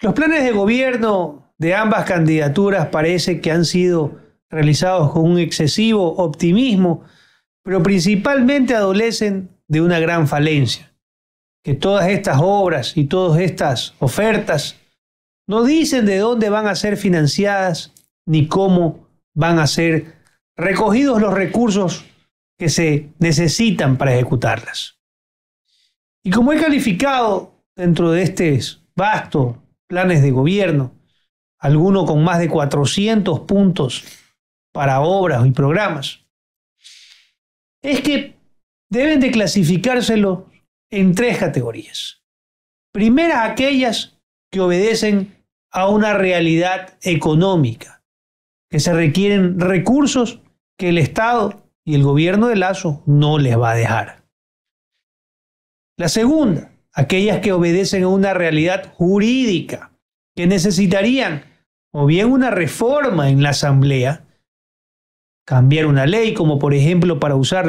Los planes de gobierno de ambas candidaturas parece que han sido realizados con un excesivo optimismo, pero principalmente adolecen de una gran falencia, que todas estas obras y todas estas ofertas no dicen de dónde van a ser financiadas ni cómo van a ser recogidos los recursos que se necesitan para ejecutarlas. Y como he calificado dentro de este vasto planes de gobierno, alguno con más de 400 puntos para obras y programas, es que deben de clasificárselo en tres categorías. Primera, aquellas que obedecen a una realidad económica, que se requieren recursos que el Estado y el gobierno de Lazo no les va a dejar. La segunda, aquellas que obedecen a una realidad jurídica, que necesitarían o bien una reforma en la Asamblea, cambiar una ley, como por ejemplo para usar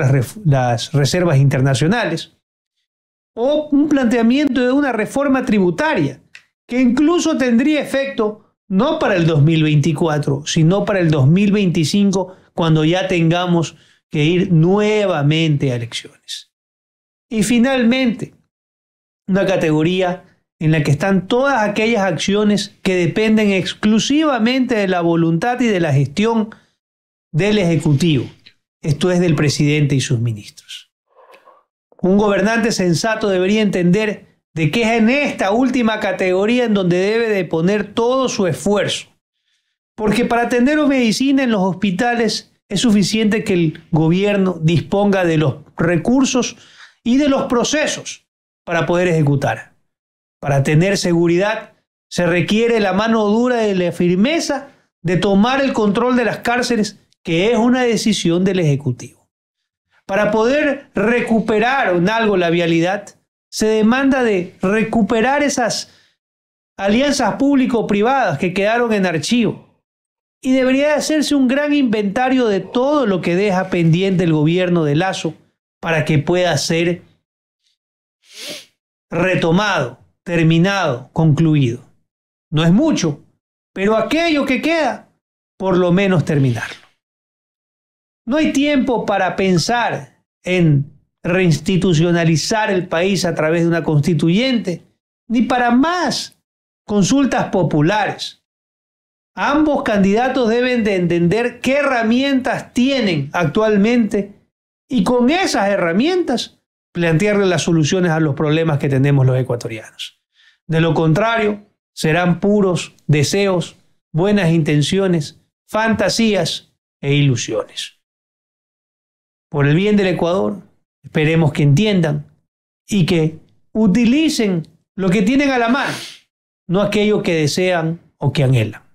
las, reservas internacionales, o un planteamiento de una reforma tributaria, que incluso tendría efecto no para el 2024, sino para el 2025, cuando ya tengamos que ir nuevamente a elecciones. Y finalmente, una categoría en la que están todas aquellas acciones que dependen exclusivamente de la voluntad y de la gestión del Ejecutivo, esto es del presidente y sus ministros. Un gobernante sensato debería entender de que es en esta última categoría en donde debe de poner todo su esfuerzo, porque para atender medicina en los hospitales es suficiente que el gobierno disponga de los recursos y de los procesos para poder ejecutar. Para tener seguridad se requiere la mano dura y la firmeza de tomar el control de las cárceles, que es una decisión del Ejecutivo. Para poder recuperar un algo la vialidad, se demanda de recuperar esas alianzas público-privadas que quedaron en archivo. Y debería hacerse un gran inventario de todo lo que deja pendiente el gobierno de Lazo para que pueda ser retomado, terminado, concluido. No es mucho, pero aquello que queda, por lo menos terminarlo. No hay tiempo para pensar en reinstitucionalizar el país a través de una constituyente, ni para más consultas populares. Ambos candidatos deben de entender qué herramientas tienen actualmente y con esas herramientas plantearle las soluciones a los problemas que tenemos los ecuatorianos. De lo contrario, serán puros deseos, buenas intenciones, fantasías e ilusiones. Por el bien del Ecuador, esperemos que entiendan y que utilicen lo que tienen a la mano, no aquello que desean o que anhelan.